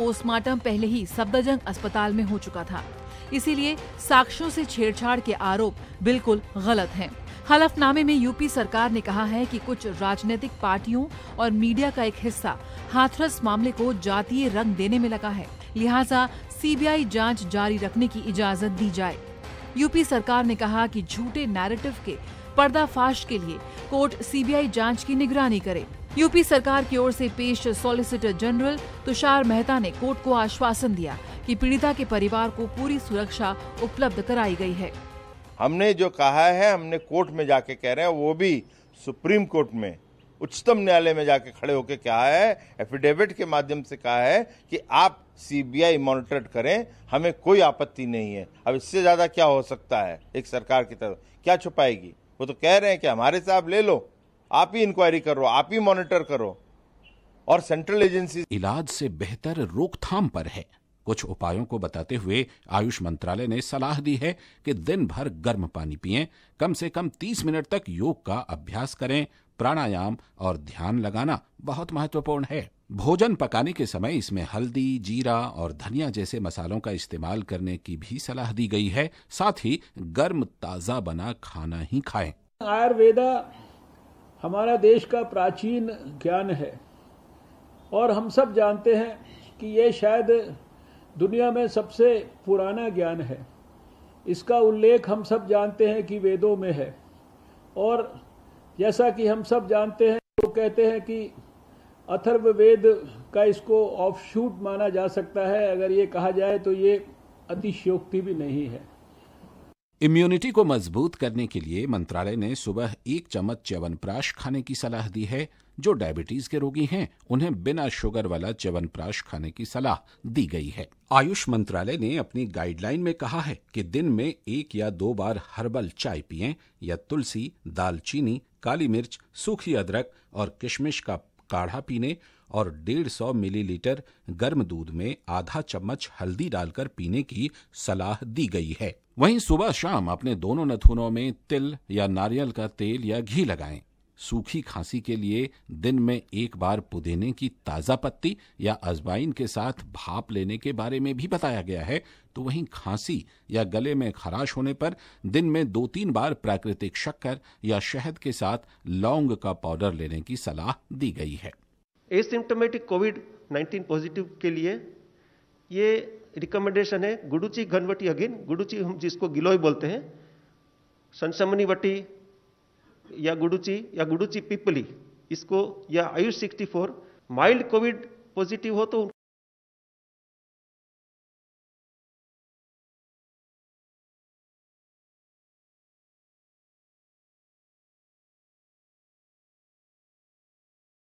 Postmortem पहले ही सफदरजंग अस्पताल में हो चुका था इसीलिए साक्ष्यों से छेड़छाड़ के आरोप बिल्कुल गलत हैं। हलफनामे में यूपी सरकार ने कहा है कि कुछ राजनीतिक पार्टियों और मीडिया का एक हिस्सा हाथरस मामले को जातीय रंग देने में लगा है लिहाजा सीबीआई जांच जारी रखने की इजाजत दी जाए यूपी सरकार ने कहा कि झूठे नैरेटिव के पर्दाफाश के लिए कोर्ट सीबीआई जांच की निगरानी करे यूपी सरकार की ओर से पेश सॉलिसिटर जनरल तुषार मेहता ने कोर्ट को आश्वासन दिया कि पीड़िता के परिवार को पूरी सुरक्षा उपलब्ध कराई गई है हमने जो कहा है हमने कोर्ट में जाके कह रहे हैं वो भी सुप्रीम कोर्ट में उच्चतम न्यायालय में जाके खड़े होकर कहा है एफिडेविट के माध्यम से कहा है कि आप सीबीआई मॉनिटर करें हमें कोई आपत्ति नहीं है अब इससे ज्यादा क्या हो सकता है एक सरकार की तरफ क्या छुपाएगी वो तो कह रहे हैं कि हमारे से आप ले लो आप ही इंक्वायरी करो आप ही मॉनिटर करो और सेंट्रल एजेंसी इलाज से बेहतर रोकथाम पर है कुछ उपायों को बताते हुए आयुष मंत्रालय ने सलाह दी है कि दिन भर गर्म पानी पिएं, कम से कम 30 मिनट तक योग का अभ्यास करें प्राणायाम और ध्यान लगाना बहुत महत्वपूर्ण है भोजन पकाने के समय इसमें हल्दी जीरा और धनिया जैसे मसालों का इस्तेमाल करने की भी सलाह दी गई है साथ ही गर्म ताजा बना खाना ही खाएं। आयुर्वेदा हमारा देश का प्राचीन ज्ञान है और हम सब जानते हैं कि ये शायद दुनिया में सबसे पुराना ज्ञान है इसका उल्लेख हम सब जानते हैं कि वेदों में है और जैसा कि हम सब जानते हैं वो कहते हैं कि अथर्व वेद का इसको ऑफशूट माना जा सकता है अगर ये कहा जाए तो ये अतिशयोक्ति भी नहीं है इम्यूनिटी को मजबूत करने के लिए मंत्रालय ने सुबह एक चम्मच च्यवनप्राश खाने की सलाह दी है जो डायबिटीज के रोगी हैं उन्हें बिना शुगर वाला च्यवनप्राश खाने की सलाह दी गई है आयुष मंत्रालय ने अपनी गाइडलाइन में कहा है कि दिन में एक या दो बार हर्बल चाय पिए या तुलसी दालचीनी काली मिर्च सूखी अदरक और किशमिश का काढ़ा पीने और 150 मिलीलीटर गर्म दूध में आधा चम्मच हल्दी डालकर पीने की सलाह दी गई है वहीं सुबह शाम अपने दोनों नथुनों में तिल या नारियल का तेल या घी लगाएं। सूखी खांसी के लिए दिन में एक बार पुदीने की ताज़ा पत्ती या अजवाइन के साथ भाप लेने के बारे में भी बताया गया है तो वहीं खांसी या गले में खराश होने पर दिन में दो तीन बार प्राकृतिक शक्कर या शहद के साथ लौंग का पाउडर लेने की सलाह दी गई है एसिम्टोमेटिक कोविड 19 पॉजिटिव के लिए ये रिकमेंडेशन है गुडुची घनवटी अगेन गुडुची हम जिसको गिलोय बोलते हैं संसमनी वटी या गुडुची या गुडुची पिपली इसको या आयुष 64 माइल्ड कोविड पॉजिटिव हो तो